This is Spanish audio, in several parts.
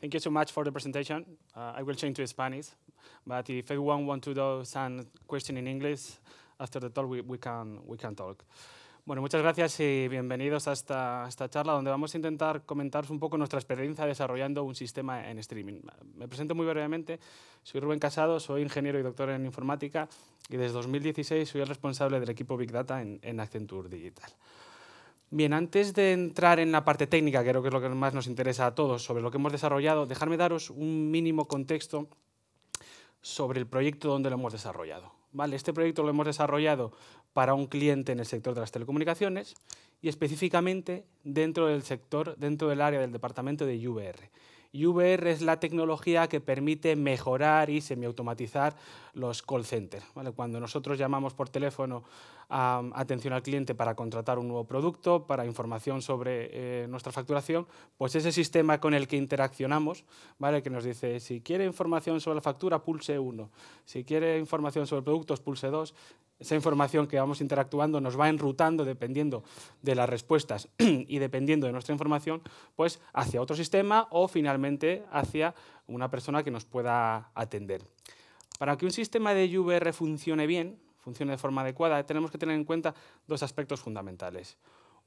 Thank you so much for the presentation. Uh, I will change to Spanish, but if anyone wants to do some question in English, after the talk we, can, we can talk. Bueno, muchas gracias y bienvenidos a esta, charla donde vamos a intentar comentaros un poco nuestra experiencia desarrollando un sistema en streaming. Me presento muy brevemente, soy Rubén Casado, soy ingeniero y doctor en informática y desde 2016 soy el responsable del equipo Big Data en Accenture Digital. Bien, antes de entrar en la parte técnica, creo que es lo que más nos interesa a todos, sobre lo que hemos desarrollado, dejarme daros un mínimo contexto sobre el proyecto donde lo hemos desarrollado. Vale, este proyecto lo hemos desarrollado para un cliente en el sector de las telecomunicaciones y específicamente dentro del sector, dentro del área del departamento de IVR y VR es la tecnología que permite mejorar y semiautomatizar los call centers. Cuando nosotros llamamos por teléfono a atención al cliente para contratar un nuevo producto, para información sobre eh, nuestra facturación, pues ese sistema con el que interaccionamos, que nos dice si quiere información sobre la factura, pulse 1, si quiere información sobre productos, pulse 2, esa información que vamos interactuando nos va enrutando dependiendo de las respuestas y dependiendo de nuestra información, pues hacia otro sistema o finalmente hacia una persona que nos pueda atender. Para que un sistema de IVR funcione bien, funcione de forma adecuada, tenemos que tener en cuenta dos aspectos fundamentales.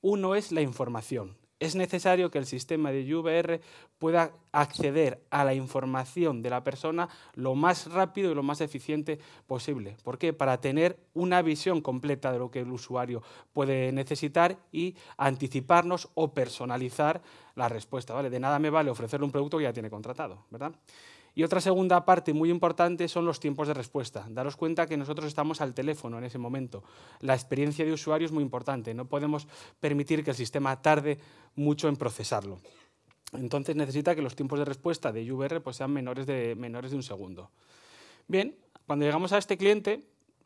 Uno es la información, es necesario que el sistema de UVR pueda acceder a la información de la persona lo más rápido y lo más eficiente posible. ¿Por qué? Para tener una visión completa de lo que el usuario puede necesitar y anticiparnos o personalizar la respuesta. ¿vale? De nada me vale ofrecerle un producto que ya tiene contratado. ¿verdad? Y otra segunda parte muy importante son los tiempos de respuesta. Daros cuenta que nosotros estamos al teléfono en ese momento. La experiencia de usuario es muy importante. No podemos permitir que el sistema tarde mucho en procesarlo. Entonces necesita que los tiempos de respuesta de UVR pues, sean menores de, menores de un segundo. Bien, cuando llegamos a este cliente,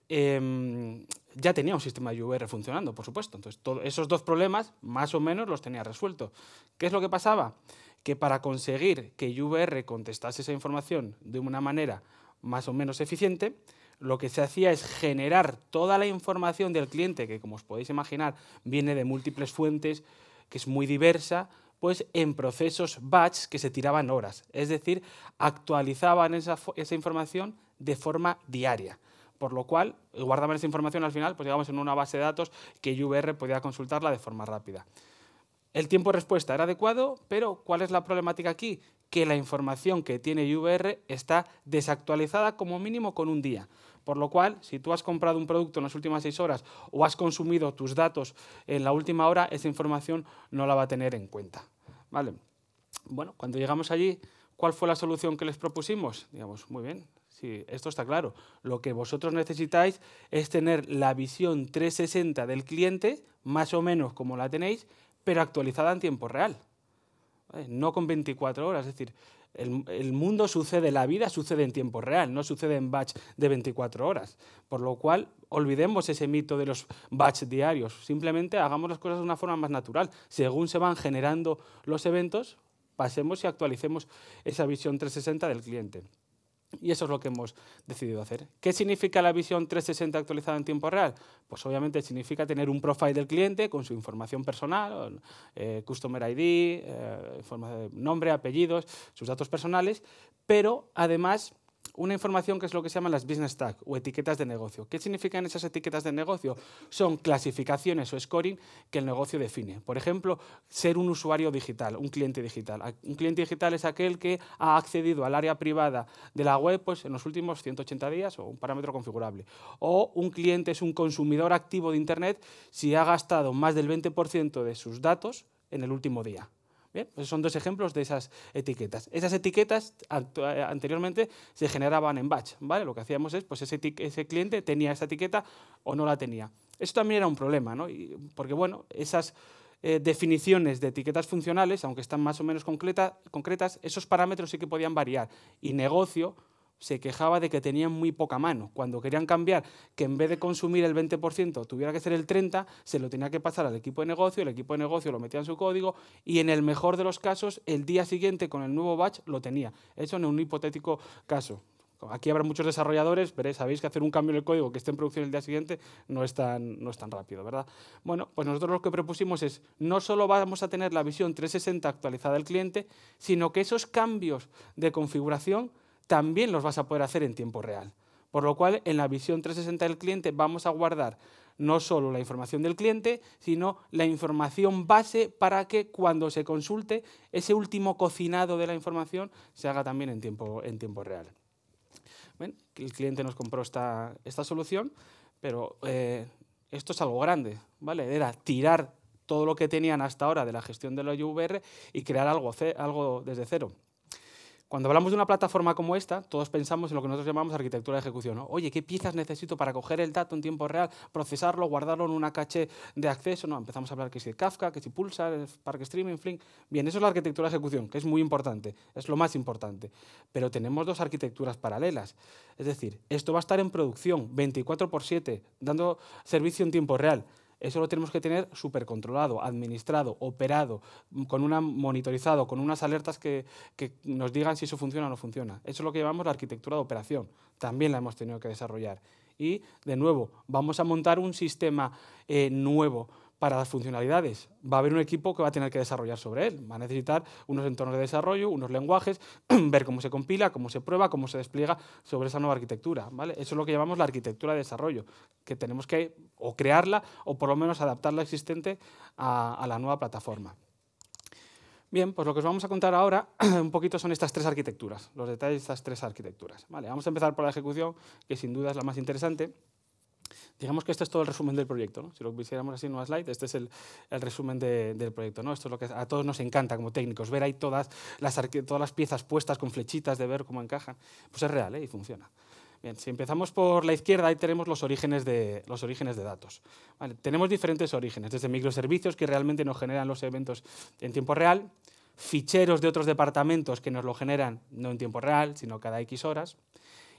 em, ya tenía un sistema de UVR funcionando, por supuesto. Entonces, esos dos problemas más o menos los tenía resuelto. ¿Qué es lo que pasaba? que para conseguir que UVR contestase esa información de una manera más o menos eficiente, lo que se hacía es generar toda la información del cliente, que como os podéis imaginar viene de múltiples fuentes, que es muy diversa, pues en procesos batch que se tiraban horas. Es decir, actualizaban esa, información de forma diaria. Por lo cual, guardaban esa información al final, pues digamos, en una base de datos que UVR podía consultarla de forma rápida. El tiempo de respuesta era adecuado, pero ¿cuál es la problemática aquí? Que la información que tiene IVR está desactualizada como mínimo con un día. Por lo cual, si tú has comprado un producto en las últimas seis horas o has consumido tus datos en la última hora, esa información no la va a tener en cuenta. ¿Vale? Bueno, cuando llegamos allí, ¿cuál fue la solución que les propusimos? Digamos, muy bien, si esto está claro. Lo que vosotros necesitáis es tener la visión 360 del cliente, más o menos como la tenéis, pero actualizada en tiempo real, eh, no con 24 horas. Es decir, el, mundo sucede, la vida sucede en tiempo real, no sucede en batch de 24 horas. Por lo cual, olvidemos ese mito de los batch diarios, simplemente hagamos las cosas de una forma más natural. Según se van generando los eventos, pasemos y actualicemos esa visión 360 del cliente. Y eso es lo que hemos decidido hacer. ¿Qué significa la visión 360 actualizada en tiempo real? Pues obviamente significa tener un profile del cliente con su información personal, eh, Customer ID, eh, nombre, apellidos, sus datos personales, pero además una información que es lo que se llaman las business tags o etiquetas de negocio. ¿Qué significan esas etiquetas de negocio? Son clasificaciones o scoring que el negocio define. Por ejemplo, ser un usuario digital, un cliente digital. Un cliente digital es aquel que ha accedido al área privada de la web pues, en los últimos 180 días o un parámetro configurable. O un cliente es un consumidor activo de Internet si ha gastado más del 20% de sus datos en el último día. Bien, pues son dos ejemplos de esas etiquetas. Esas etiquetas eh, anteriormente se generaban en batch, ¿vale? Lo que hacíamos es, pues ese, cliente tenía esa etiqueta o no la tenía. Eso también era un problema, ¿no? porque, bueno, esas... Eh, definiciones de etiquetas funcionales, aunque están más o menos concretas, esos parámetros sí que podían variar. Y negocio, se quejaba de que tenían muy poca mano. Cuando querían cambiar, que en vez de consumir el 20% tuviera que ser el 30%, se lo tenía que pasar al equipo de negocio, el equipo de negocio lo metía en su código y en el mejor de los casos, el día siguiente con el nuevo batch lo tenía. Eso en un hipotético caso. Aquí habrá muchos desarrolladores, pero sabéis que hacer un cambio en el código que esté en producción el día siguiente no es, tan, no es tan rápido, ¿verdad? Bueno, pues nosotros lo que propusimos es, no solo vamos a tener la visión 360 actualizada del cliente, sino que esos cambios de configuración también los vas a poder hacer en tiempo real. Por lo cual, en la visión 360 del cliente vamos a guardar no solo la información del cliente, sino la información base para que cuando se consulte, ese último cocinado de la información se haga también en tiempo, en tiempo real. Bien, el cliente nos compró esta, solución, pero eh, esto es algo grande, ¿vale? Era tirar todo lo que tenían hasta ahora de la gestión de la UVR y crear algo, algo desde cero. Cuando hablamos de una plataforma como esta, todos pensamos en lo que nosotros llamamos arquitectura de ejecución. Oye, ¿qué piezas necesito para coger el dato en tiempo real, procesarlo, guardarlo en una caché de acceso? No, empezamos a hablar que si Kafka, que si Pulsar, eh, Spark Streaming, Flink. Bien, eso es la arquitectura de ejecución, que es muy importante, es lo más importante. Pero tenemos dos arquitecturas paralelas. Es decir, esto va a estar en producción 24 por 7, dando servicio en tiempo real. Eso lo tenemos que tener super controlado, administrado, operado, con una, monitorizado, con unas alertas que, nos digan si eso funciona o no funciona. Eso es lo que llamamos la arquitectura de operación. También la hemos tenido que desarrollar. Y, de nuevo, vamos a montar un sistema eh, nuevo para las funcionalidades. Va a haber un equipo que va a tener que desarrollar sobre él. Va a necesitar unos entornos de desarrollo, unos lenguajes, ver cómo se compila, cómo se prueba, cómo se despliega sobre esa nueva arquitectura. ¿vale? Eso es lo que llamamos la arquitectura de desarrollo, que tenemos que o crearla o por lo menos adaptarla existente a, la nueva plataforma. Bien, pues lo que os vamos a contar ahora un poquito son estas tres arquitecturas, los detalles de estas tres arquitecturas. Vale, vamos a empezar por la ejecución, que sin duda es la más interesante. Digamos que este es todo el resumen del proyecto. Si lo pusiéramos así en una slide, este es el, resumen del proyecto. Esto es lo que a todos nos encanta como técnicos, ver ahí todas las, piezas puestas con flechitas, de ver cómo encajan. Pues es real ¿eh? y funciona. Bien, si empezamos por la izquierda, ahí tenemos los orígenes de, los orígenes de datos. tenemos diferentes orígenes, desde microservicios que realmente nos generan los eventos en tiempo real, ficheros de otros departamentos que nos lo generan no en tiempo real, sino cada X horas,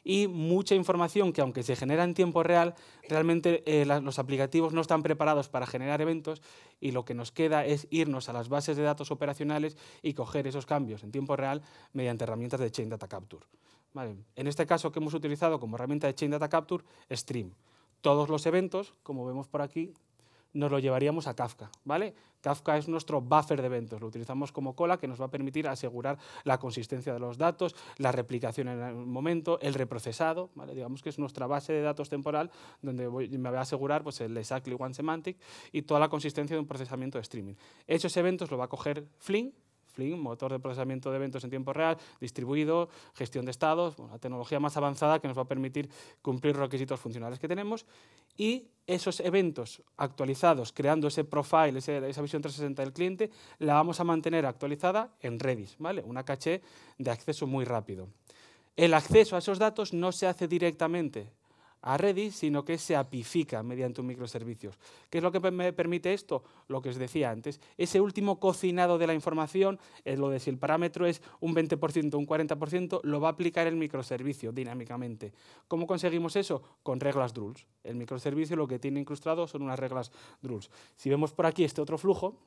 y mucha información que aunque se genera en tiempo real, realmente eh, los aplicativos no están preparados para generar eventos y lo que nos queda es irnos a las bases de datos operacionales y coger esos cambios en tiempo real mediante herramientas de Chain Data Capture. En este caso que hemos utilizado como herramienta de Chain Data Capture, Stream. Todos los eventos, como vemos por aquí, nos lo llevaríamos a Kafka, ¿vale? Kafka es nuestro buffer de eventos, lo utilizamos como cola que nos va a permitir asegurar la consistencia de los datos, la replicación en el momento, el reprocesado, digamos que es nuestra base de datos temporal donde me voy a asegurar pues, el exactly one semantic y toda la consistencia de un procesamiento de streaming. Esos eventos lo va a coger Flink Flink, motor de procesamiento de eventos en tiempo real, distribuido, gestión de estados, la tecnología más avanzada que nos va a permitir cumplir requisitos funcionales que tenemos y esos eventos actualizados, creando ese profile, esa visión 360 del cliente, la vamos a mantener actualizada en Redis, ¿vale? Una caché de acceso muy rápido. El acceso a esos datos no se hace directamente a Redis, sino que se apifica mediante un microservicios. ¿Qué es lo que me permite esto? Lo que os decía antes, ese último cocinado de la información, es lo de si el parámetro es un 20%, un 40%, lo va a aplicar el microservicio dinámicamente. ¿Cómo conseguimos eso? Con reglas DRULS. El microservicio lo que tiene incrustado son unas reglas DRULS. Si vemos por aquí este otro flujo,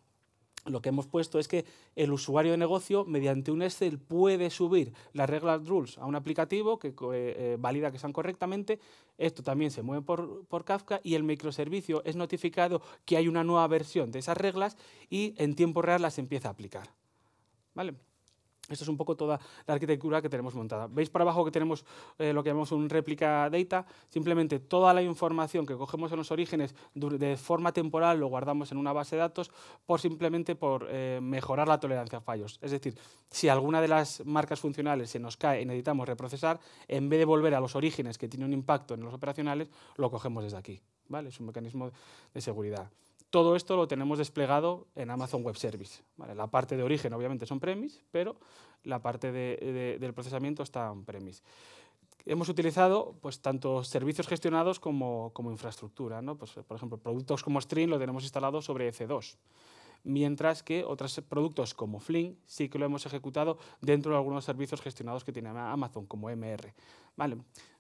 lo que hemos puesto es que el usuario de negocio, mediante un Excel, puede subir las reglas rules a un aplicativo que eh, eh, valida que están correctamente. Esto también se mueve por, por, Kafka y el microservicio es notificado que hay una nueva versión de esas reglas y en tiempo real las empieza a aplicar. ¿Vale? Esto es un poco toda la arquitectura que tenemos montada. Veis para abajo que tenemos eh, lo que llamamos un réplica data, simplemente toda la información que cogemos en los orígenes de forma temporal lo guardamos en una base de datos por simplemente por eh, mejorar la tolerancia a fallos. Es decir, si alguna de las marcas funcionales se nos cae y necesitamos reprocesar, en vez de volver a los orígenes que tiene un impacto en los operacionales, lo cogemos desde aquí. ¿vale? Es un mecanismo de seguridad todo esto lo tenemos desplegado en Amazon Web Service. La parte de origen obviamente son premis, pero la parte del procesamiento está en premis. Hemos utilizado pues, tanto servicios gestionados como, infraestructura. ¿no? Pues, por ejemplo, productos como Stream lo tenemos instalado sobre EC2, mientras que otros productos como Flink sí que lo hemos ejecutado dentro de algunos servicios gestionados que tiene Amazon, como MR. ¿vale?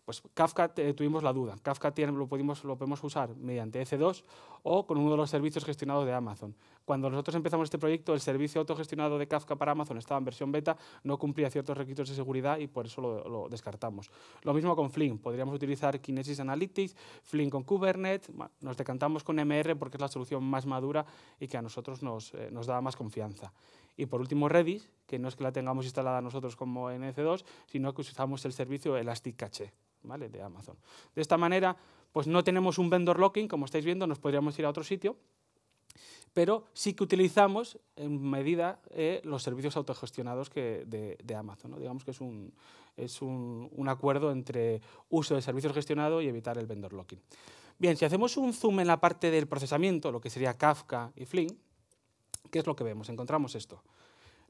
Pues Kafka tuvimos la duda. Kafka lo, podemos usar mediante EC2 o con uno de los servicios gestionados de Amazon. Cuando nosotros empezamos este proyecto, el servicio autogestionado de Kafka para Amazon estaba en versión beta, no cumplía ciertos requisitos de seguridad y por eso lo, descartamos. Lo mismo con Flink. Podríamos utilizar Kinesis Analytics, Flink con Kubernetes. nos decantamos con MR porque es la solución más madura y que a nosotros nos, eh, da más confianza. Y por último, Redis, que no es que la tengamos instalada nosotros como en ec 2 sino que usamos el servicio Elastic Cache de Amazon. De esta manera, pues no tenemos un vendor locking, como estáis viendo, nos podríamos ir a otro sitio, pero sí que utilizamos en medida eh, los servicios autogestionados que de, Amazon. Digamos que es, un, acuerdo entre uso de servicios gestionados y evitar el vendor locking. Bien, si hacemos un zoom en la parte del procesamiento, lo que sería Kafka y Flink, ¿qué es lo que vemos? Encontramos esto.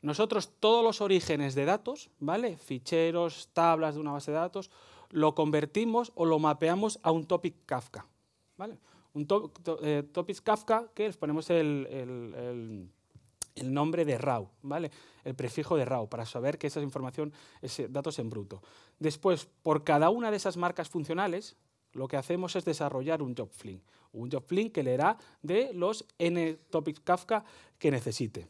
Nosotros todos los orígenes de datos, ¿vale? Ficheros, tablas de una base de datos, lo convertimos o lo mapeamos a un topic Kafka. ¿vale? Un eh, topic Kafka que les ponemos el, nombre de RAW, ¿vale? el prefijo de RAW, para saber que esa información es datos en bruto. Después, por cada una de esas marcas funcionales, lo que hacemos es desarrollar un job flink, un job flink que da de los n topics Kafka que necesite.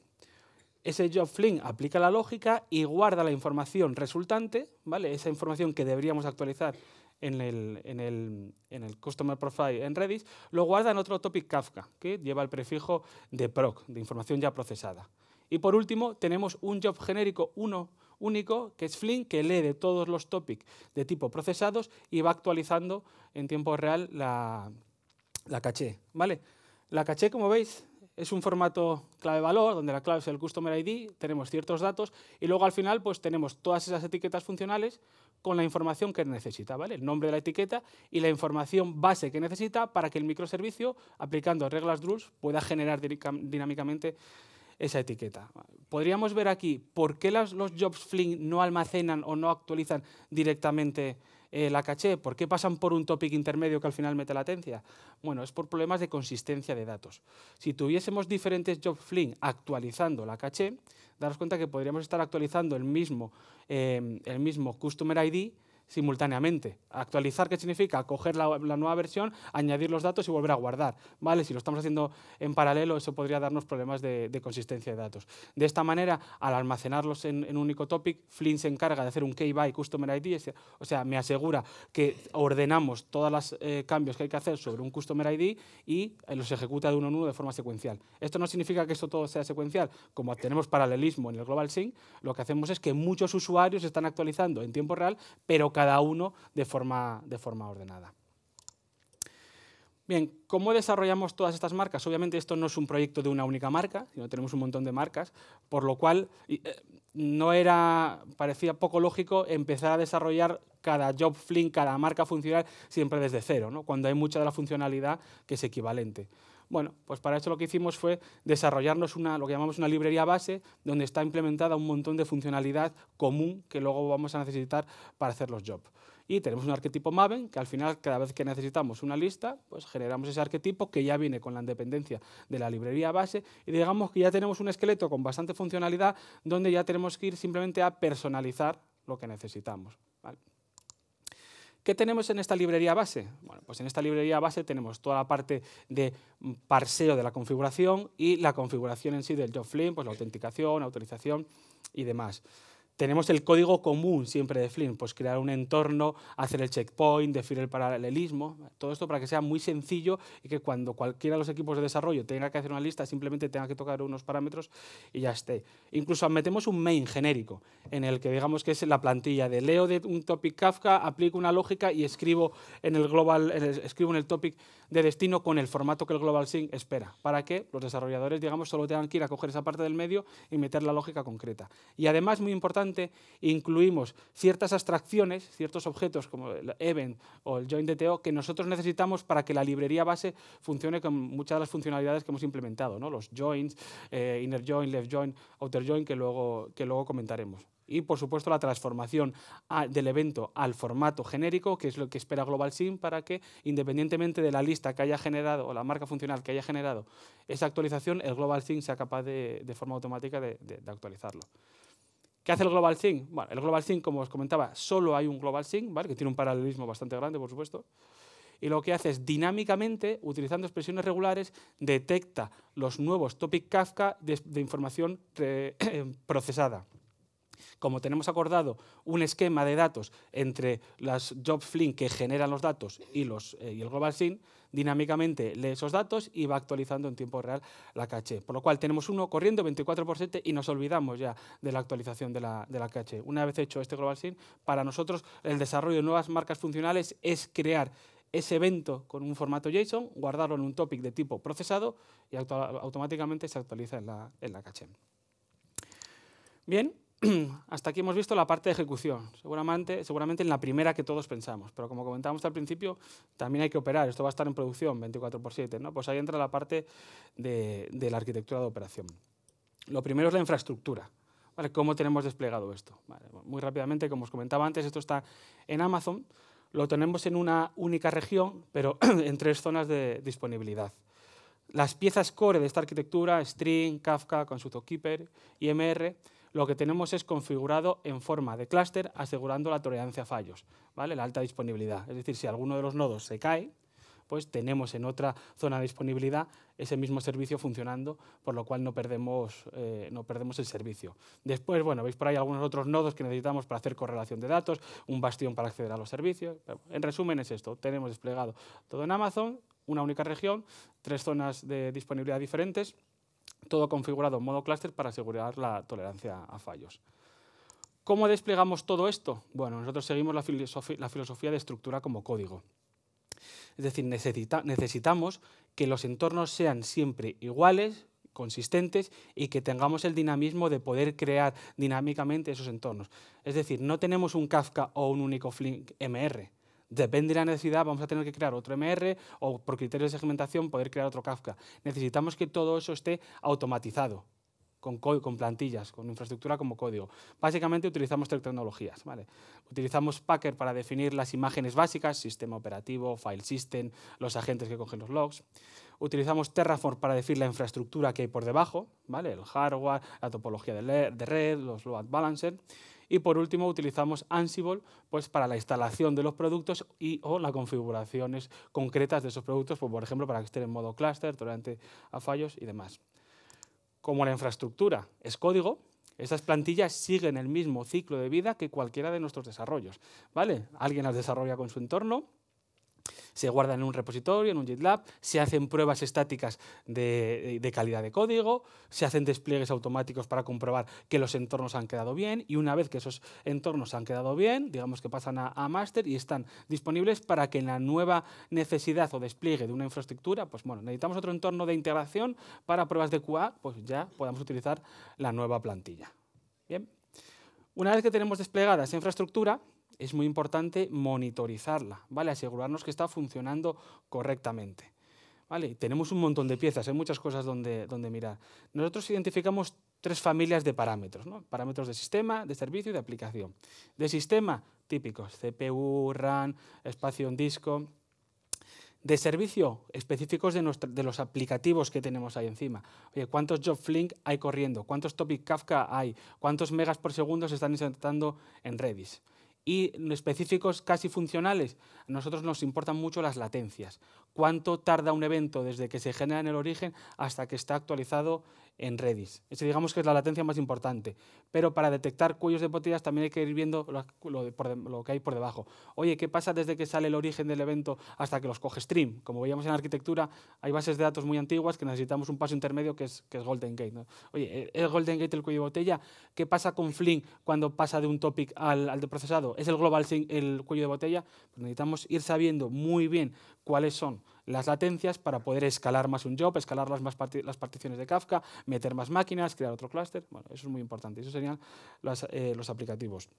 Ese job fling aplica la lógica y guarda la información resultante, ¿vale? Esa información que deberíamos actualizar en el, Customer Profile en Redis, lo guarda en otro topic Kafka, que lleva el prefijo de proc, de información ya procesada. Y por último, tenemos un job genérico uno, único, que es fling, que lee de todos los topics de tipo procesados y va actualizando en tiempo real la, la caché. ¿vale? La caché, como veis, es un formato clave-valor, donde la clave es el Customer ID, tenemos ciertos datos y luego al final pues tenemos todas esas etiquetas funcionales con la información que necesita, ¿vale? El nombre de la etiqueta y la información base que necesita para que el microservicio, aplicando reglas rules, pueda generar dinámicamente esa etiqueta. Podríamos ver aquí por qué las, los jobs fling no almacenan o no actualizan directamente eh, la caché? ¿Por qué pasan por un topic intermedio que al final mete latencia? Bueno, es por problemas de consistencia de datos. Si tuviésemos diferentes job fling actualizando la caché, daros cuenta que podríamos estar actualizando el mismo, eh, el mismo Customer ID simultáneamente. Actualizar, ¿qué significa? Coger la, nueva versión, añadir los datos y volver a guardar. ¿vale? Si lo estamos haciendo en paralelo, eso podría darnos problemas de, consistencia de datos. De esta manera, al almacenarlos en, un único topic, Flynn se encarga de hacer un key by customer ID, o sea, me asegura que ordenamos todos los eh, cambios que hay que hacer sobre un customer ID y eh, los ejecuta de uno en uno de forma secuencial. Esto no significa que esto todo sea secuencial. Como tenemos paralelismo en el Global Sync, lo que hacemos es que muchos usuarios están actualizando en tiempo real, pero cada uno de forma, de forma ordenada. Bien, ¿cómo desarrollamos todas estas marcas? Obviamente esto no es un proyecto de una única marca, sino tenemos un montón de marcas, por lo cual eh, no era, parecía poco lógico empezar a desarrollar cada job flink, cada marca funcional, siempre desde cero, ¿no? cuando hay mucha de la funcionalidad que es equivalente. Bueno, pues para esto lo que hicimos fue desarrollarnos una, lo que llamamos una librería base, donde está implementada un montón de funcionalidad común que luego vamos a necesitar para hacer los jobs. Y tenemos un arquetipo Maven que al final cada vez que necesitamos una lista, pues generamos ese arquetipo que ya viene con la independencia de la librería base y digamos que ya tenemos un esqueleto con bastante funcionalidad donde ya tenemos que ir simplemente a personalizar lo que necesitamos. ¿Qué tenemos en esta librería base? Bueno, pues en esta librería base tenemos toda la parte de parseo de la configuración y la configuración en sí del job pues la autenticación, autorización y demás tenemos el código común siempre de Flink, pues crear un entorno, hacer el checkpoint, definir el paralelismo, todo esto para que sea muy sencillo y que cuando cualquiera de los equipos de desarrollo tenga que hacer una lista, simplemente tenga que tocar unos parámetros y ya esté. Incluso metemos un main genérico en el que digamos que es la plantilla de leo de un topic Kafka, aplico una lógica y escribo en el global, escribo en el topic de destino con el formato que el global sync espera, para que los desarrolladores digamos solo tengan que ir a coger esa parte del medio y meter la lógica concreta. Y además muy importante incluimos ciertas abstracciones, ciertos objetos como el event o el join DTO que nosotros necesitamos para que la librería base funcione con muchas de las funcionalidades que hemos implementado, los joins, eh, inner join, left join, outer join, que luego, que luego comentaremos y por supuesto la transformación del evento al formato genérico, que es lo que espera Global para que independientemente de la lista que haya generado o la marca funcional que haya generado esa actualización, el Global sea capaz de, de forma automática de actualizarlo. ¿Qué hace el Global Sync? Bueno, el Global Sync, como os comentaba, solo hay un Global Sync, que tiene un paralelismo bastante grande, por supuesto. Y lo que hace es dinámicamente, utilizando expresiones regulares, detecta los nuevos topic Kafka de, información procesada. Como tenemos acordado un esquema de datos entre las job Flink que generan los datos y, los, eh, y el Global Sync, dinámicamente lee esos datos y va actualizando en tiempo real la caché. Por lo cual tenemos uno corriendo 24 7 y nos olvidamos ya de la actualización de la, de caché. Una vez hecho este Global Sync, para nosotros el desarrollo de nuevas marcas funcionales es crear ese evento con un formato JSON, guardarlo en un topic de tipo procesado y automáticamente se actualiza en la, en la caché. Bien, hasta aquí hemos visto la parte de ejecución, seguramente, seguramente en la primera que todos pensamos, pero como comentábamos al principio, también hay que operar, esto va a estar en producción 24 por 7, ¿no? pues ahí entra la parte de, la arquitectura de operación. Lo primero es la infraestructura, ¿cómo tenemos desplegado esto? muy rápidamente, como os comentaba antes, esto está en Amazon, lo tenemos en una única región, pero en tres zonas de disponibilidad. Las piezas core de esta arquitectura, String, Kafka, con Keeper, IMR, lo que tenemos es configurado en forma de clúster asegurando la tolerancia a fallos, ¿vale? la alta disponibilidad. Es decir, si alguno de los nodos se cae, pues tenemos en otra zona de disponibilidad ese mismo servicio funcionando, por lo cual no perdemos, eh, no perdemos el servicio. Después, bueno, veis por ahí algunos otros nodos que necesitamos para hacer correlación de datos, un bastión para acceder a los servicios. en resumen es esto, tenemos desplegado todo en Amazon, una única región, tres zonas de disponibilidad diferentes, todo configurado en modo clúster para asegurar la tolerancia a fallos. ¿Cómo desplegamos todo esto? Bueno, nosotros seguimos la, filosofía de estructura como código. Es decir, necesitamos que los entornos sean siempre iguales, consistentes y que tengamos el dinamismo de poder crear dinámicamente esos entornos. Es decir, no tenemos un Kafka o un único Flink MR. Depende de la necesidad, vamos a tener que crear otro MR o por criterios de segmentación poder crear otro Kafka. Necesitamos que todo eso esté automatizado. Con, con, plantillas, con infraestructura como código. Básicamente utilizamos tres tecnologías. ¿vale? Utilizamos Packer para definir las imágenes básicas, sistema operativo, file system, los agentes que cogen los logs. Utilizamos Terraform para definir la infraestructura que hay por debajo, ¿vale? el hardware, la topología de, de red, los load balancer. Y por último utilizamos Ansible pues, para la instalación de los productos y o las configuraciones concretas de esos productos, pues, por ejemplo, para que estén en modo cluster, tolerante a fallos y demás. Como la infraestructura es código, esas plantillas siguen el mismo ciclo de vida que cualquiera de nuestros desarrollos. ¿vale? Alguien las desarrolla con su entorno, se guardan en un repositorio, en un GitLab, se hacen pruebas estáticas de, calidad de código, se hacen despliegues automáticos para comprobar que los entornos han quedado bien y una vez que esos entornos han quedado bien, digamos que pasan a, master y están disponibles para que en la nueva necesidad o despliegue de una infraestructura, pues bueno, necesitamos otro entorno de integración para pruebas de QA, pues ya podamos utilizar la nueva plantilla. Bien. Una vez que tenemos desplegada esa infraestructura, es muy importante monitorizarla, ¿vale? Asegurarnos que está funcionando correctamente. ¿Vale? Tenemos un montón de piezas, hay muchas cosas donde, donde mirar. Nosotros identificamos tres familias de parámetros, ¿no? parámetros de sistema, de servicio y de aplicación. De sistema, típicos, CPU, RAM, espacio en disco. De servicio, específicos de, los aplicativos que tenemos ahí encima. Oye, ¿cuántos job Flink hay corriendo? ¿Cuántos topic Kafka hay? ¿Cuántos megas por segundo se están insertando en Redis? y específicos casi funcionales. A nosotros nos importan mucho las latencias. ¿Cuánto tarda un evento desde que se genera en el origen hasta que está actualizado en Redis. Eso digamos que es la latencia más importante. Pero para detectar cuellos de botellas también hay que ir viendo lo, que hay por debajo. Oye, ¿qué pasa desde que sale el origen del evento hasta que los coge stream? Como veíamos en arquitectura, hay bases de datos muy antiguas que necesitamos un paso intermedio que es, Golden Gate. Oye, ¿e-, ¿es Golden Gate el cuello de botella? ¿Qué pasa con Flink cuando pasa de un topic al, de procesado? ¿Es el Global el cuello de botella? Pues necesitamos ir sabiendo muy bien cuáles son las latencias para poder escalar más un job, escalar las, más las particiones de Kafka, meter más máquinas, crear otro clúster. Bueno, eso es muy importante. Eso serían eh, los aplicativos.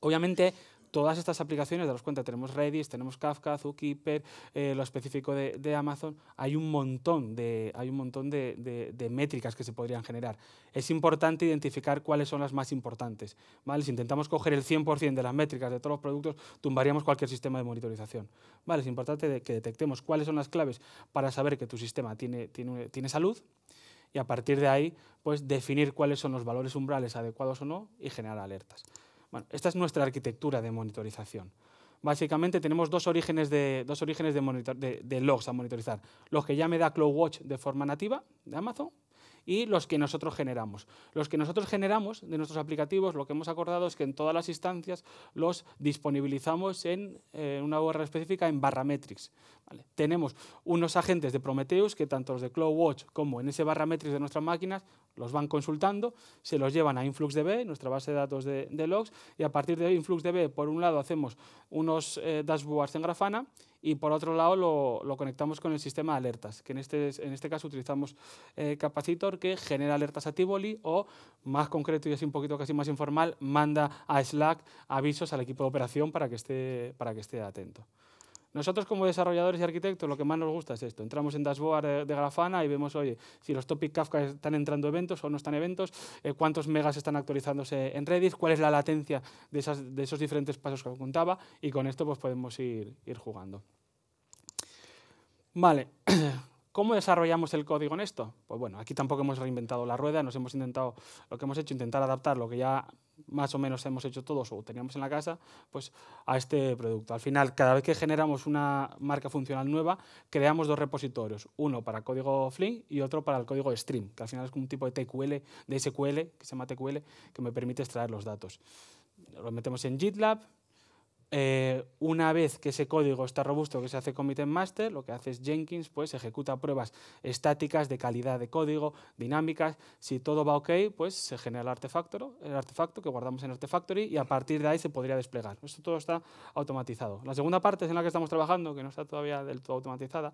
Obviamente, todas estas aplicaciones, daros cuenta, tenemos Redis, tenemos Kafka, Zookeeper, eh, lo específico de, Amazon, hay un montón, de, hay un montón de, de, métricas que se podrían generar. Es importante identificar cuáles son las más importantes. ¿vale? Si intentamos coger el 100% de las métricas de todos los productos, tumbaríamos cualquier sistema de monitorización. ¿vale? Es importante que detectemos cuáles son las claves para saber que tu sistema tiene, tiene, tiene salud y a partir de ahí pues definir cuáles son los valores umbrales adecuados o no y generar alertas. Bueno, esta es nuestra arquitectura de monitorización. Básicamente tenemos dos orígenes, de, dos orígenes de, logs a monitorizar. Los que ya me da CloudWatch de forma nativa de Amazon, y los que nosotros generamos. Los que nosotros generamos de nuestros aplicativos, lo que hemos acordado es que en todas las instancias los disponibilizamos en eh, una URL específica en barra metrics. Tenemos unos agentes de Prometheus que tanto los de CloudWatch como en ese barra metrics de nuestras máquinas los van consultando, se los llevan a InfluxDB, nuestra base de datos de, logs, y a partir de InfluxDB, por un lado, hacemos unos eh, dashboards en Grafana y por otro lado lo, conectamos con el sistema de alertas, que en este, este caso utilizamos eh, Capacitor que genera alertas a Tivoli o más concreto y así un poquito casi más informal, manda a Slack avisos al equipo de operación para que para que esté atento. Nosotros como desarrolladores y arquitectos lo que más nos gusta es esto. Entramos en dashboard de Grafana y vemos, oye, si los topic Kafka están entrando eventos o no están eventos, eh, cuántos megas están actualizándose en Redis, cuál es la latencia de, esos diferentes pasos que contaba y con esto pues podemos ir, ir jugando. Vale. ¿Cómo desarrollamos el código en esto? Pues bueno, aquí tampoco hemos reinventado la rueda, nos hemos intentado, lo que hemos hecho, intentar adaptar lo que ya más o menos hemos hecho todos o teníamos en la casa, pues a este producto. Al final, cada vez que generamos una marca funcional nueva, creamos dos repositorios, uno para código Flink y otro para el código Stream, que al final es un tipo de TQL, de SQL, que se llama TQL, que me permite extraer los datos. Los metemos en GitLab, eh, una vez que ese código está robusto, que se hace commit en master, lo que hace es Jenkins, pues ejecuta pruebas estáticas de calidad de código, dinámicas. Si todo va ok, pues se genera el artefacto, el artefacto que guardamos en Artefactory y a partir de ahí se podría desplegar. Esto todo está automatizado. La segunda parte es en la que estamos trabajando, que no está todavía del todo automatizada,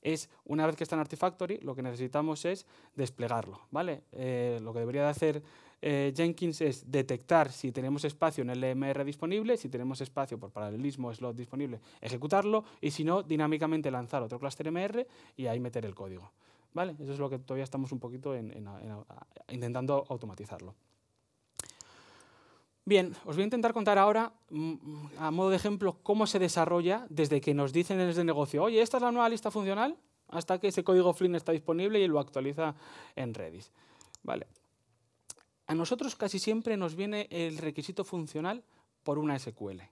es una vez que está en artefactory, lo que necesitamos es desplegarlo, ¿vale? Eh, lo que debería de hacer eh, Jenkins es detectar si tenemos espacio en el e MR disponible, si tenemos espacio por paralelismo slot disponible, ejecutarlo y si no, dinámicamente lanzar otro clúster e MR y ahí meter el código. ¿Vale? Eso es lo que todavía estamos un poquito en, intentando automatizarlo. Bien, os voy a intentar contar ahora, mm, a modo de ejemplo, cómo se desarrolla desde que nos dicen en el este negocio, oye, esta es la nueva lista funcional, hasta que ese código FLIN está disponible y lo actualiza en Redis. Vale. A nosotros casi siempre nos viene el requisito funcional por una SQL.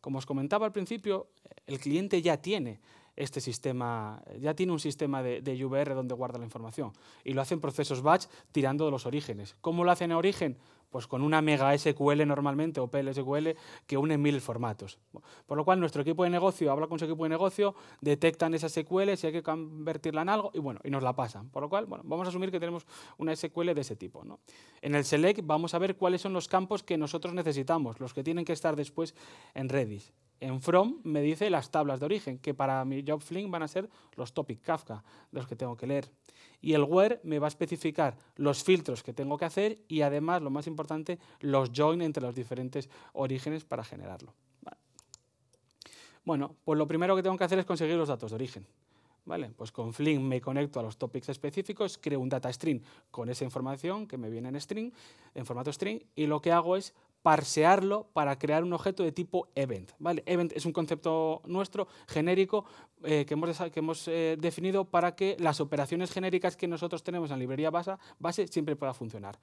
Como os comentaba al principio, el cliente ya tiene este sistema, ya tiene un sistema de, de, UVR donde guarda la información y lo hacen procesos batch tirando de los orígenes. ¿Cómo lo hacen en origen? pues con una mega SQL normalmente o SQL que une mil formatos. Por lo cual nuestro equipo de negocio habla con su equipo de negocio, detectan esa SQL, si hay que convertirla en algo y bueno, y nos la pasan. Por lo cual, bueno, vamos a asumir que tenemos una SQL de ese tipo. ¿no? En el select vamos a ver cuáles son los campos que nosotros necesitamos, los que tienen que estar después en Redis. En From me dice las tablas de origen, que para mi job Flink van a ser los topic Kafka, los que tengo que leer. Y el where me va a especificar los filtros que tengo que hacer y además, lo más importante, los join entre los diferentes orígenes para generarlo. Bueno, pues lo primero que tengo que hacer es conseguir los datos de origen. ¿Vale? Pues con Flink me conecto a los topics específicos, creo un data string con esa información que me viene en string, en formato string, y lo que hago es parsearlo para crear un objeto de tipo event. ¿vale? Event es un concepto nuestro genérico eh, que hemos, que hemos eh, definido para que las operaciones genéricas que nosotros tenemos en la librería base, base siempre pueda funcionar.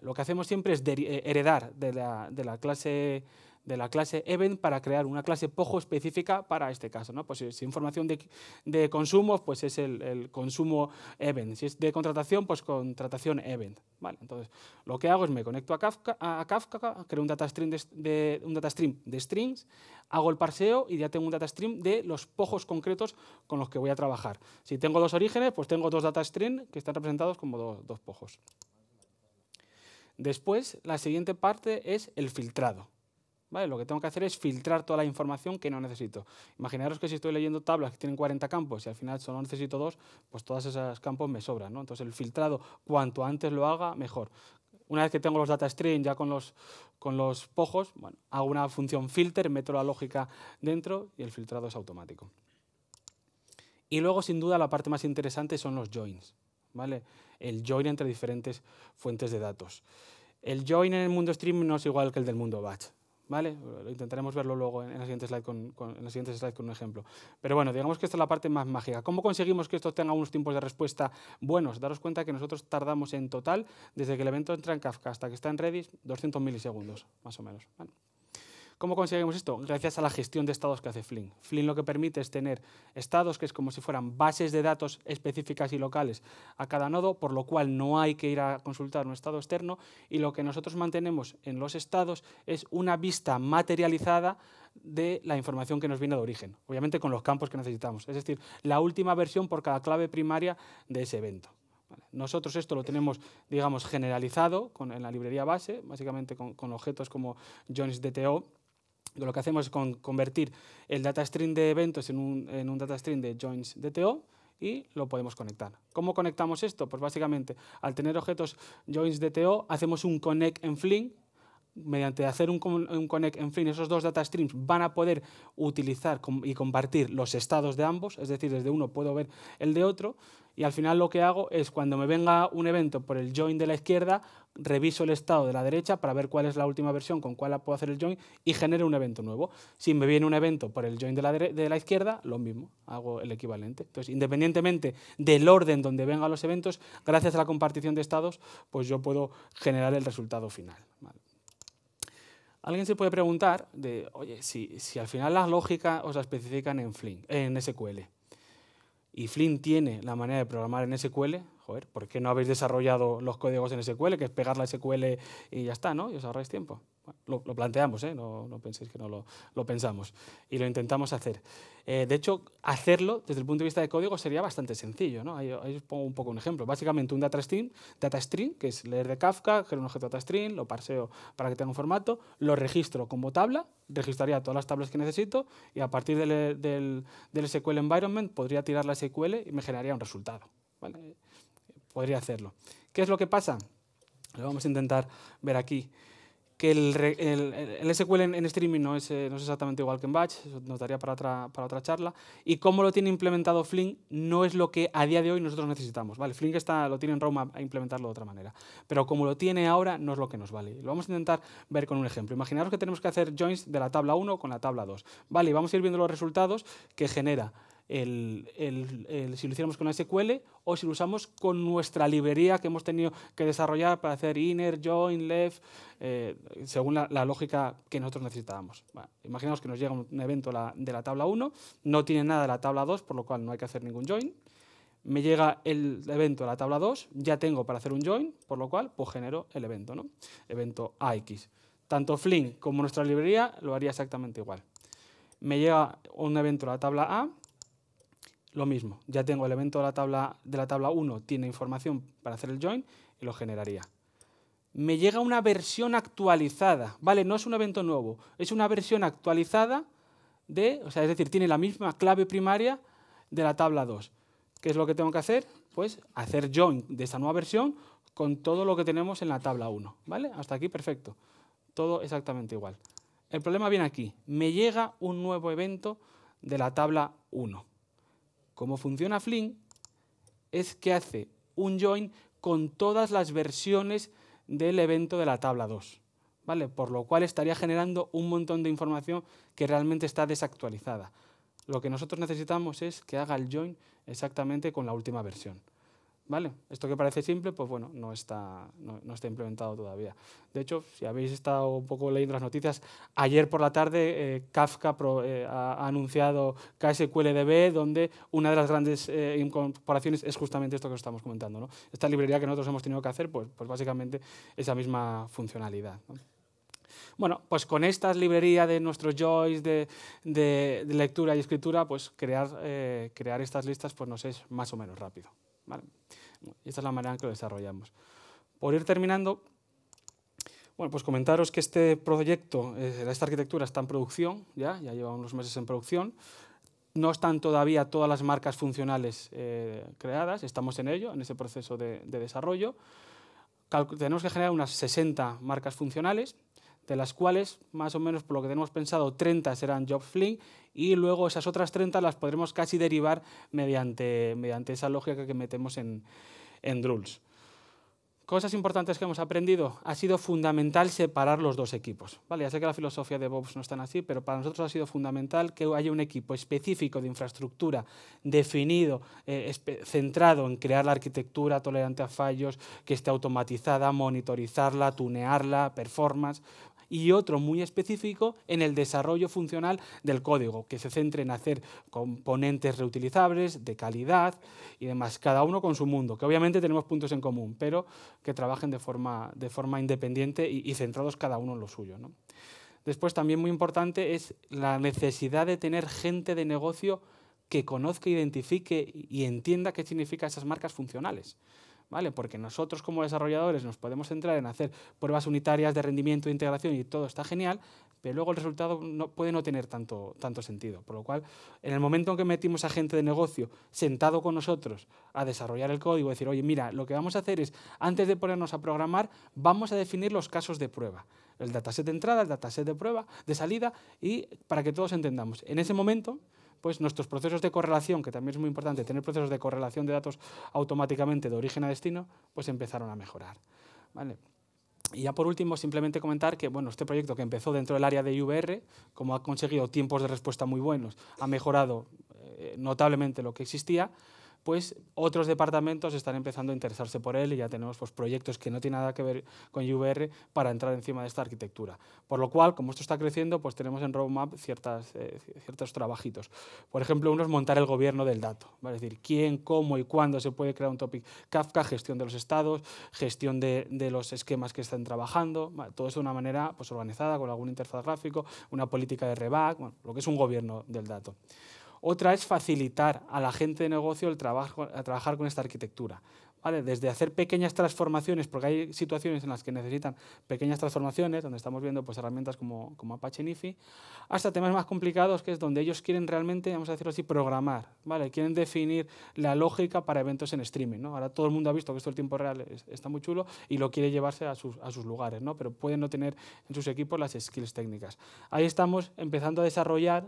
lo que hacemos siempre es eh, heredar de la, de la clase de la clase event para crear una clase POJO específica para este caso. ¿no? Pues eh, si es información de, consumo, pues es el, consumo event. Si es de contratación, pues contratación event. Vale, entonces, lo que hago es me conecto a Kafka, a creo un data, stream de, un data stream de strings, hago el parseo y ya tengo un data stream de los pojos concretos con los que voy a trabajar. Si tengo dos orígenes, pues tengo dos data stream que están representados como dos pojos. Después, la siguiente parte es el filtrado. Lo que tengo que hacer es filtrar toda la información que no necesito. Imaginaros que si estoy leyendo tablas que tienen 40 campos y al final solo necesito dos, pues todas esas campos me sobran. Entonces el filtrado, cuanto antes lo haga, mejor. Una vez que tengo los data stream ya con los, con los pojos, bueno, hago una función filter, meto la lógica dentro y el filtrado es automático. Y luego, sin duda, la parte más interesante son los joins. ¿vale? El join entre diferentes fuentes de datos. El join en el mundo stream no es igual que el del mundo batch. ¿Vale? Lo intentaremos verlo luego en, la siguiente slide con, un ejemplo. Pero bueno, digamos que esta es la parte más mágica. ¿Cómo conseguimos que esto tenga unos tiempos de respuesta buenos? Daros cuenta que nosotros tardamos en total, desde que el evento entra en Kafka hasta que está en Redis, 200 milisegundos, más o menos. ¿Cómo conseguimos esto? Gracias a la gestión de estados que hace Flink. Flink lo que permite es tener estados que es como si fueran bases de datos específicas y locales a cada nodo, por lo cual no hay que ir a consultar un estado externo y lo que nosotros mantenemos en los estados es una vista materializada de la información que nos viene de origen, obviamente con los campos que necesitamos, es decir, la última versión por cada clave primaria de ese evento. Nosotros esto lo tenemos, digamos, generalizado en la librería base, básicamente con, con objetos como Jones DTO, lo que hacemos es convertir el data stream de eventos en un, en data stream de joins DTO y lo podemos conectar. ¿Cómo conectamos esto? Pues básicamente, al tener objetos joins DTO, hacemos un connect en Flink mediante hacer un, connect en fin, esos dos data streams van a poder utilizar y compartir los estados de ambos, es decir, desde uno puedo ver el de otro, y al final lo que hago es cuando me venga un evento por el join de la izquierda, reviso el estado de la derecha para ver cuál es la última versión con cuál puedo hacer el join y genero un evento nuevo. Si me viene un evento por el join de la, de la izquierda, lo mismo, hago el equivalente. Entonces, independientemente del orden donde vengan los eventos, gracias a la compartición de estados, pues yo puedo generar el resultado final alguien se puede preguntar, de, oye, si, al final las lógicas os las especifican en, Flink, en SQL y Flynn tiene la manera de programar en SQL, joder, ¿por qué no habéis desarrollado los códigos en SQL, que es pegar la SQL y ya está, ¿no? Y os ahorráis tiempo. lo, planteamos, ¿eh? no, penséis que no lo, pensamos. Y lo intentamos hacer. Eh, de hecho, hacerlo desde el punto de vista de código sería bastante sencillo. ¿no? Ahí, os pongo un poco un ejemplo. Básicamente un data stream, data stream, que es leer de Kafka, crear un objeto data stream, lo parseo para que tenga un formato, lo registro como tabla, registraría todas las tablas que necesito y a partir del, del SQL environment podría tirar la SQL y me generaría un resultado. ¿vale? podría hacerlo. ¿Qué es lo que pasa? Lo vamos a intentar ver aquí. Que el, SQL en, streaming no es, eh, no es, exactamente igual que en batch, eso nos daría para otra, para otra charla. Y cómo lo tiene implementado Flink no es lo que a día de hoy nosotros necesitamos. Vale, Flink está, lo tiene en roadmap a implementarlo de otra manera. Pero como lo tiene ahora, no es lo que nos vale. Lo vamos a intentar ver con un ejemplo. Imaginaros que tenemos que hacer joins de la tabla 1 con la tabla 2. Vale, y vamos a ir viendo los resultados que genera si lo hiciéramos con SQL o si lo usamos con nuestra librería que hemos tenido que desarrollar para hacer inner, join, left, eh, según la, lógica que nosotros necesitábamos. imaginaos que nos llega un evento de la tabla 1, no tiene nada de la tabla 2, por lo cual no hay que hacer ningún join. Me llega el evento de la tabla 2, ya tengo para hacer un join, por lo cual pues genero el evento, ¿no? evento AX. Tanto Flink como nuestra librería lo haría exactamente igual. Me llega un evento de la tabla A, lo mismo, ya tengo el evento de la tabla de la tabla 1 tiene información para hacer el join y lo generaría. Me llega una versión actualizada, ¿vale? No es un evento nuevo, es una versión actualizada de, o sea, es decir, tiene la misma clave primaria de la tabla 2. ¿Qué es lo que tengo que hacer? Pues hacer join de esta nueva versión con todo lo que tenemos en la tabla 1, ¿vale? Hasta aquí perfecto. Todo exactamente igual. El problema viene aquí. Me llega un nuevo evento de la tabla 1. Cómo funciona Flink es que hace un join con todas las versiones del evento de la tabla 2, ¿vale? Por lo cual estaría generando un montón de información que realmente está desactualizada. Lo que nosotros necesitamos es que haga el join exactamente con la última versión. Esto que parece simple, pues bueno, no está, no, está implementado todavía. De hecho, si habéis estado un poco leyendo las noticias, ayer por la tarde eh, Kafka eh, ha anunciado KSQLDB, donde una de las grandes eh, incorporaciones es justamente esto que os estamos comentando. ¿no? Esta librería que nosotros hemos tenido que hacer, pues, pues básicamente esa misma funcionalidad. Bueno, pues con esta librería de nuestros joys de, lectura y escritura, pues crear, crear estas listas pues nos es más o menos rápido esta es la manera en que lo desarrollamos. Por ir terminando, bueno, pues comentaros que este proyecto, eh, esta arquitectura está en producción, ya, ya lleva unos meses en producción. No están todavía todas las marcas funcionales eh, creadas, estamos en ello, en ese proceso de, desarrollo. tenemos que generar unas 60 marcas funcionales de las cuales, más o menos por lo que tenemos pensado, 30 serán job fling y luego esas otras 30 las podremos casi derivar mediante, mediante esa lógica que metemos en, en Cosas importantes que hemos aprendido. Ha sido fundamental separar los dos equipos. Vale, ya sé que la filosofía de Bobs no es tan así, pero para nosotros ha sido fundamental que haya un equipo específico de infraestructura definido, eh, centrado en crear la arquitectura tolerante a fallos, que esté automatizada, monitorizarla, tunearla, performance y otro muy específico en el desarrollo funcional del código, que se centre en hacer componentes reutilizables, de calidad y demás, cada uno con su mundo, que obviamente tenemos puntos en común, pero que trabajen de forma, de forma independiente y, centrados cada uno en lo suyo. Después, también muy importante, es la necesidad de tener gente de negocio que conozca, identifique y entienda qué significan esas marcas funcionales. ¿vale? Porque nosotros como desarrolladores nos podemos centrar en hacer pruebas unitarias de rendimiento e integración y todo está genial, pero luego el resultado no, puede no tener tanto, tanto sentido. Por lo cual, en el momento en que metimos a gente de negocio sentado con nosotros a desarrollar el código, decir, oye, mira, lo que vamos a hacer es, antes de ponernos a programar, vamos a definir los casos de prueba. El dataset de entrada, el dataset de prueba, de salida, y para que todos entendamos. En ese momento, pues nuestros procesos de correlación, que también es muy importante tener procesos de correlación de datos automáticamente de origen a destino, pues empezaron a mejorar. Y ya por último, simplemente comentar que este proyecto que empezó dentro del área de IVR, como ha conseguido tiempos de respuesta muy buenos, ha mejorado eh, notablemente lo que existía, pues otros departamentos están empezando a interesarse por él y ya tenemos pues, proyectos que no tienen nada que ver con UVR para entrar encima de esta arquitectura. Por lo cual, como esto está creciendo, pues tenemos en roadmap eh, ciertos trabajitos. Por ejemplo, uno es montar el gobierno del dato, es decir, quién, cómo y cuándo se puede crear un topic Kafka, gestión de los estados, gestión de, los esquemas que están trabajando, todo eso de una manera pues, organizada, con algún interfaz gráfico, una política de reback, lo que es un gobierno del dato. Otra es facilitar a la gente de negocio el trabajo, a trabajar con esta arquitectura. Desde hacer pequeñas transformaciones, porque hay situaciones en las que necesitan pequeñas transformaciones, donde estamos viendo pues, herramientas como, Apache Nifi, hasta temas más complicados, que es donde ellos quieren realmente, vamos a decirlo así, programar, ¿vale? Quieren definir la lógica para eventos en streaming, Ahora todo el mundo ha visto que esto el tiempo real está muy chulo y lo quiere llevarse a sus, lugares, Pero pueden no tener en sus equipos las skills técnicas. Ahí estamos empezando a desarrollar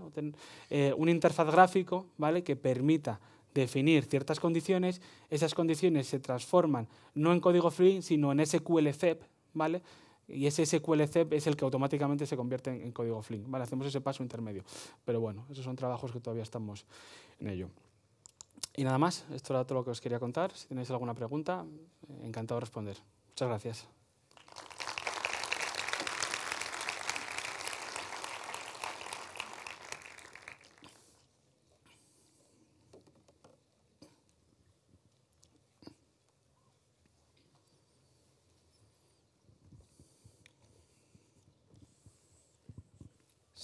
eh, un interfaz gráfico, ¿vale? Que permita definir ciertas condiciones, esas condiciones se transforman no en código free, sino en SQLCEP, ¿vale? Y ese SQLCEP es el que automáticamente se convierte en, código free, ¿vale? Hacemos ese paso intermedio. Pero bueno, esos son trabajos que todavía estamos en ello. Y nada más, esto era todo lo que os quería contar. Si tenéis alguna pregunta, encantado de responder. Muchas gracias.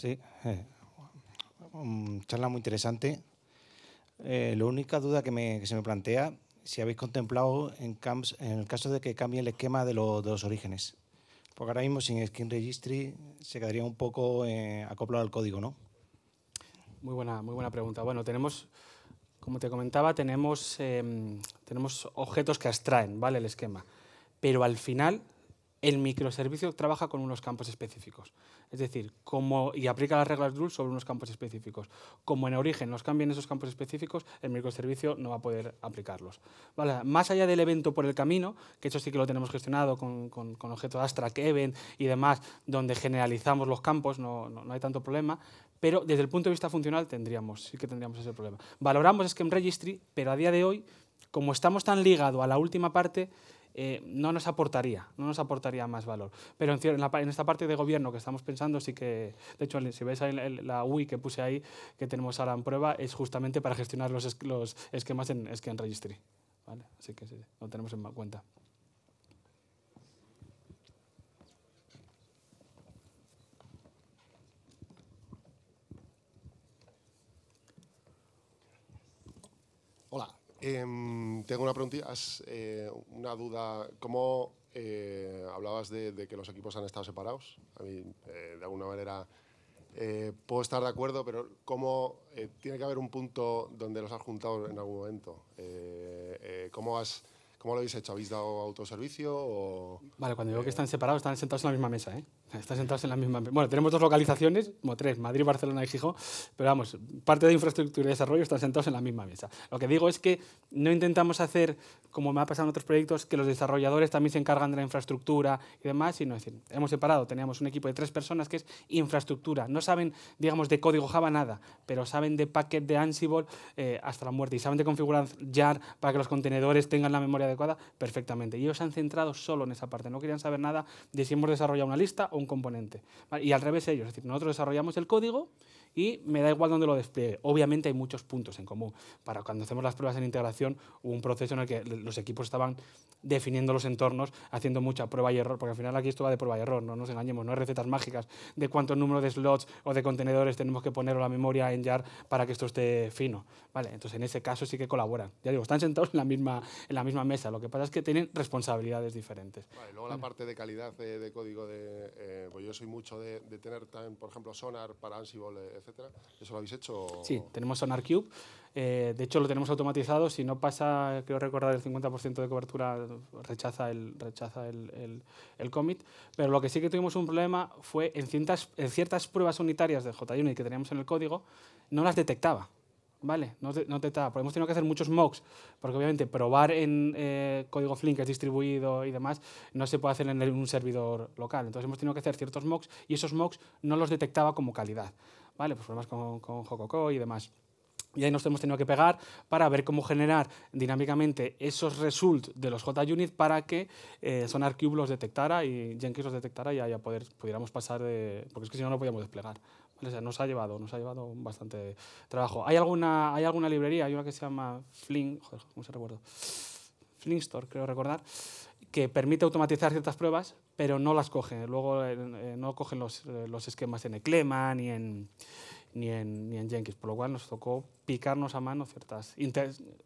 Sí, eh, charla muy interesante. Eh, la única duda que, se me plantea, si habéis contemplado en, en el caso de que cambie el esquema de, los orígenes. Porque ahora mismo sin Skin Registry se quedaría un poco eh, acoplado al código, ¿no? Muy buena, muy buena pregunta. Bueno, tenemos, como te comentaba, tenemos, em, tenemos objetos que abstraen, ¿vale? El esquema. Pero al final el microservicio trabaja con unos campos específicos. Es decir, como, y aplica las reglas rule sobre unos campos específicos. Como en origen nos cambian esos campos específicos, el microservicio no va a poder aplicarlos. ¿Vale? Más allá del evento por el camino, que eso sí que lo tenemos gestionado con, con, con objeto event y demás, donde generalizamos los campos, no, hay tanto problema, pero desde el punto de vista funcional tendríamos, sí que tendríamos ese problema. Valoramos Scheme Registry, pero a día de hoy, como estamos tan ligados a la última parte, eh, no nos aportaría, no nos aportaría más valor. Pero en, esta parte de gobierno que estamos pensando, sí que, de hecho, si ves la, UI que puse ahí, que tenemos ahora en prueba, es justamente para gestionar los, esquemas en, es que Registry. Así que lo tenemos en cuenta. Em, tengo una preguntita, eh, una duda. ¿Cómo eh, hablabas de, que los equipos han estado separados? A mí, eh, de alguna manera, eh, puedo estar de acuerdo, pero ¿cómo tiene que haber un punto donde los has juntado en algún momento? ¿cómo, has, lo habéis hecho? ¿Habéis dado autoservicio? vale, cuando digo que están separados, están sentados en la misma mesa, ¿eh? Están sentados en la misma. mesa. Bueno, tenemos dos localizaciones, como tres, Madrid, Barcelona y Gijón, pero vamos, parte de infraestructura y desarrollo están sentados en la misma mesa. Lo que digo es que no intentamos hacer, como me ha pasado en otros proyectos, que los desarrolladores también se encargan de la infraestructura y demás, sino decir, hemos separado, teníamos un equipo de tres personas que es infraestructura. No saben, digamos, de código Java nada, pero saben de packet de Ansible eh, hasta la muerte y saben de configurar JAR para que los contenedores tengan la memoria adecuada perfectamente. Y ellos se han centrado solo en esa parte, no querían saber nada de si hemos desarrollado una lista un componente. Y al revés ellos, es decir, nosotros desarrollamos el código y me da igual dónde lo despliegue. Obviamente hay muchos puntos en común. Para cuando hacemos las pruebas en integración, hubo un proceso en el que los equipos estaban definiendo los entornos, haciendo mucha prueba y error, porque al final aquí esto va de prueba y error, no nos engañemos, no hay recetas mágicas de cuánto número de slots o de contenedores tenemos que poner o la memoria en JAR para que esto esté fino. Vale, entonces en ese caso sí que colaboran. Ya digo, están sentados en la misma, en la misma mesa, lo que pasa es que tienen responsabilidades diferentes. Vale, luego la parte de calidad eh, de, código, de, eh, pues yo soy mucho de, tener, por ejemplo, Sonar para Ansible, etc eh, ¿Eso lo habéis hecho? Sí, tenemos Sonar eh, de hecho, lo tenemos automatizado. Si no pasa, creo recordar, el 50% de cobertura rechaza, el, rechaza el, el, commit. Pero lo que sí que tuvimos un problema fue en ciertas, en ciertas pruebas unitarias de JUnit que teníamos en el código, no las detectaba. ¿vale? No te, no Hemos tenido que hacer muchos mocks, porque obviamente probar en eh, código Flink que es distribuido y demás, no se puede hacer en un servidor local. Entonces hemos tenido que hacer ciertos mocks y esos mocks no los detectaba como calidad, ¿vale? Pues problemas con, con Jococo y demás. Y ahí nos hemos tenido que pegar para ver cómo generar dinámicamente esos results de los JUnit para que eh, SonarCube los detectara y Jenkins los detectara y ya poder, pudiéramos pasar de... porque es que si no, no podíamos desplegar nos ha llevado, nos ha llevado bastante trabajo. Hay alguna, hay alguna librería, hay una que se llama Fling, ¿cómo se recuerdo? Store, creo recordar, que permite automatizar ciertas pruebas, pero no las coge. Luego eh, eh, no cogen los, eh, esquemas en Eclema ni en, ni en, ni, en, Jenkins, por lo cual nos tocó picarnos a mano ciertas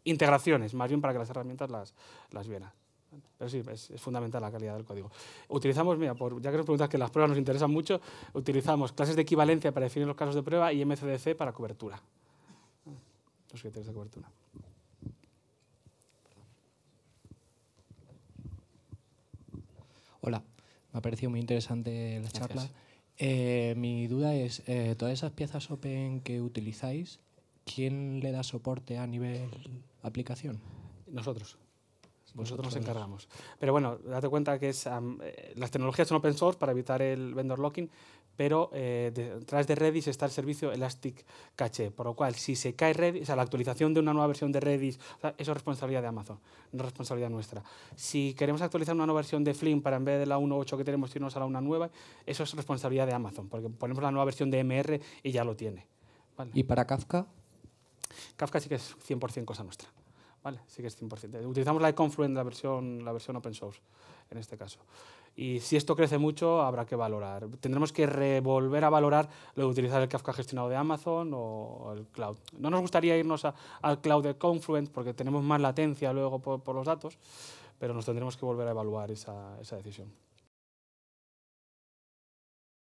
integraciones, más bien para que las herramientas las, las vieran. Pero sí, es, fundamental la calidad del código. Utilizamos, mira, por, ya que nos preguntas que las pruebas nos interesan mucho, utilizamos clases de equivalencia para definir los casos de prueba y MCDC para cobertura. Los criterios de cobertura. Hola, me ha parecido muy interesante la charla. Eh, mi duda es, eh, todas esas piezas open que utilizáis, ¿quién le da soporte a nivel aplicación? Nosotros. Vosotros nos encargamos. Pero bueno, date cuenta que es, eh, las tecnologías son open source para evitar el vendor locking, pero eh, detrás de Redis está el servicio Elastic Cache, por lo cual si se cae Redis, o sea, la actualización de una nueva versión de Redis, eso es responsabilidad de Amazon, no responsabilidad nuestra. Si queremos actualizar una nueva versión de Flink para en vez de la 1.8 que tenemos irnos a la nueva, eso es responsabilidad de Amazon, porque ponemos la nueva versión de MR y ya lo tiene. ¿Y para Kafka? Kafka sí que es 100% cosa nuestra. ¿vale? Sí que es 100%. Utilizamos la de Confluent, la versión, la versión open source, en este caso. Y si esto crece mucho, habrá que valorar. Tendremos que volver a valorar lo de utilizar el Kafka gestionado de Amazon o el cloud. No nos gustaría irnos al cloud de Confluent porque tenemos más latencia luego por, los datos, pero nos tendremos que volver a evaluar esa decisión.